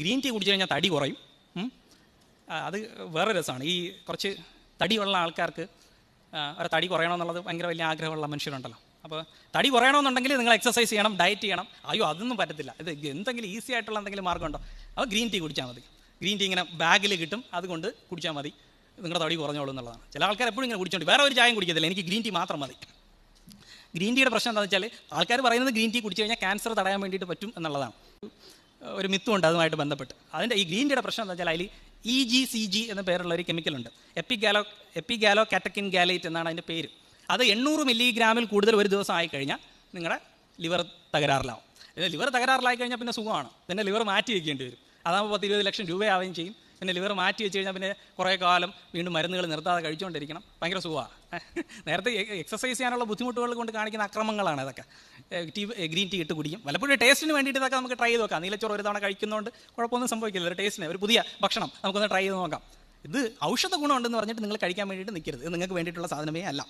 green tea കുടിച്ചു കഴിഞ്ഞാൽ തടി കുറയും അത് വേറെ രസമാണ് ഈ കുറച്ച് തടിയുള്ള ആൾക്കാർക്ക് ഒരു തടി കുറയണമെന്നുള്ളത് ഭയങ്കര വലിയ ആഗ്രഹമുള്ള മനുഷ്യരുണ്ടല്ലോ അപ്പോൾ തടി കുറയണമെന്നുണ്ടെങ്കിൽ നിങ്ങൾ എക്സസൈസ് ചെയ്യണം ഡയറ്റ് ചെയ്യണം അയ്യോ അതൊന്നും പറ്റത്തില്ല ഇത് എന്തെങ്കിലും ഈസി ആയിട്ടുള്ള എന്തെങ്കിലും മാർഗ്ഗമുണ്ടോ അപ്പോൾ ഗ്രീൻ ടീ കുടിച്ചാൽ മതി ഗ്രീൻ ടീ ഇങ്ങനെ ബാഗിൽ കിട്ടും അതുകൊണ്ട് കുടിച്ചാൽ മതി നിങ്ങളുടെ തടി കുറഞ്ഞോളൂ എന്നുള്ളതാണ് ചില ആൾക്കാർ എപ്പോഴും ഇങ്ങനെ കുടിച്ചോണ്ട് വേറെ ഒരു ചായം കുടിക്കത്തില്ല എനിക്ക് ഗ്രീൻ ടീ മാത്രം മതി ഗ്രീൻ ടീയുടെ പ്രശ്നം എന്താണെന്ന് വെച്ചാൽ ആൾക്കാർ പറയുന്നത് ഗ്രീൻ ടീ കുടിച്ചു കഴിഞ്ഞാൽ ക്യാൻസർ തടയാൻ വേണ്ടിയിട്ട് പറ്റും എന്നുള്ളതാണ് ഒരു മിത്തുണ്ട് അതുമായിട്ട് ബന്ധപ്പെട്ട് അതിൻ്റെ ഈ ഗ്രീൻ ടീയുടെ പ്രശ്നം എന്താ വെച്ചാൽ അതിൽ ഇ ജി സി ജി എന്ന പേരുള്ള ഒരു കെമിക്കലുണ്ട് എപ്പി ഗാലോ എപ്പി ഗാലോ കാറ്റക്കിൻ ഗാലേറ്റ് എന്നാണ് അതിൻ്റെ പേര് അത് എണ്ണൂറ് മില്ലിഗ്രാമിൽ കൂടുതൽ ഒരു ദിവസം ആയി കഴിഞ്ഞാൽ നിങ്ങളുടെ ലിവർ തകരാറിലാവും പിന്നെ ലിവർ തകരാറിലായി കഴിഞ്ഞാൽ പിന്നെ സുഖമാണ് പിന്നെ ലിവർ മാറ്റി വയ്ക്കേണ്ടി വരും അതാകുമ്പോൾ പത്ത് ഇരുപത് ലക്ഷം രൂപയാവുകയും ചെയ്യും പിന്നെ ലിവർ മാറ്റി വെച്ച് കഴിഞ്ഞാൽ പിന്നെ കുറേ കാലം വീണ്ടും മരുന്നുകൾ നിർത്താതെ കഴിച്ചുകൊണ്ടിരിക്കണം ഭയങ്കര സുഖമാണ് നേരത്തെ എക്സസൈസ് ചെയ്യാനുള്ള ബുദ്ധിമുട്ടുകൾ കൊണ്ട് കാണിക്കുന്ന അക്രമങ്ങളാണ് അതൊക്കെ ടീ ഗ്രീൻ ടീ ഇട്ട് കുടിക്കും വല്ലപ്പോഴും ടേസ്റ്റിന് വേണ്ടിയിട്ട് ഇതൊക്കെ നമുക്ക് ട്രൈ ചെയ്ത് നോക്കാം നീലച്ചോറ് ഒരു തവണ കഴിക്കുന്നതുകൊണ്ട് കുഴപ്പമൊന്നും സംഭവിക്കില്ല ഒരു ടേസ്റ്റിന് ഒരു പുതിയ ഭക്ഷണം നമുക്കൊന്ന് ട്രൈ ചെയ്ത് നോക്കാം ഇത് ഔഷധ ഗുണമുണ്ടെന്ന് പറഞ്ഞിട്ട് നിങ്ങൾ കഴിക്കാൻ വേണ്ടിയിട്ട് നിൽക്കരുത് നിങ്ങൾക്ക് വേണ്ടിയിട്ടുള്ള സാധനമേ അല്ല